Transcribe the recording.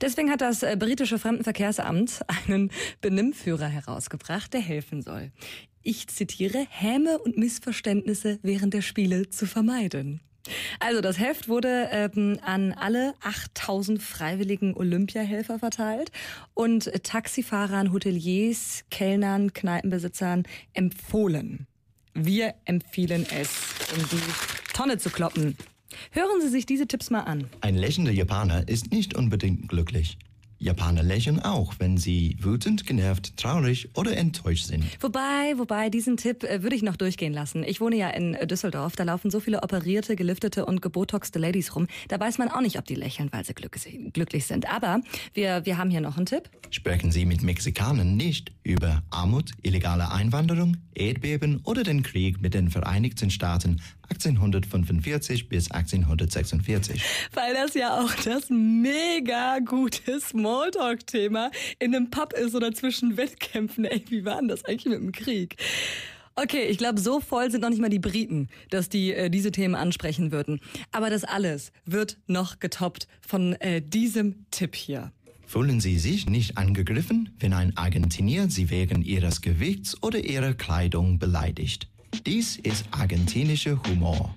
Deswegen hat das äh, britische Fremdenverkehrsamt einen Benimmführer herausgebracht, der helfen soll. Ich zitiere, Häme und Missverständnisse während der Spiele zu vermeiden. Also das Heft wurde ähm, an alle 8000 freiwilligen Olympiahelfer verteilt und Taxifahrern, Hoteliers, Kellnern, Kneipenbesitzern empfohlen. Wir empfehlen es, in die Tonne zu kloppen. Hören Sie sich diese Tipps mal an. Ein lächelnder Japaner ist nicht unbedingt glücklich. Japaner lächeln auch, wenn sie wütend, genervt, traurig oder enttäuscht sind. Wobei, wobei, diesen Tipp äh, würde ich noch durchgehen lassen. Ich wohne ja in äh, Düsseldorf, da laufen so viele operierte, geliftete und gebotoxte Ladies rum. Da weiß man auch nicht, ob die lächeln, weil sie glück glücklich sind. Aber wir, wir haben hier noch einen Tipp. Sprechen Sie mit Mexikanern nicht über Armut, illegale Einwanderung, Erdbeben oder den Krieg mit den Vereinigten Staaten 1845 bis 1846. Weil das ja auch das mega gutes Smalltalk-Thema in einem Pub ist oder zwischen Wettkämpfen. Ey, wie war denn das eigentlich mit dem Krieg? Okay, ich glaube, so voll sind noch nicht mal die Briten, dass die äh, diese Themen ansprechen würden. Aber das alles wird noch getoppt von äh, diesem Tipp hier. Fühlen Sie sich nicht angegriffen, wenn ein Argentinier Sie wegen Ihres Gewichts oder Ihrer Kleidung beleidigt? Dies ist argentinischer Humor.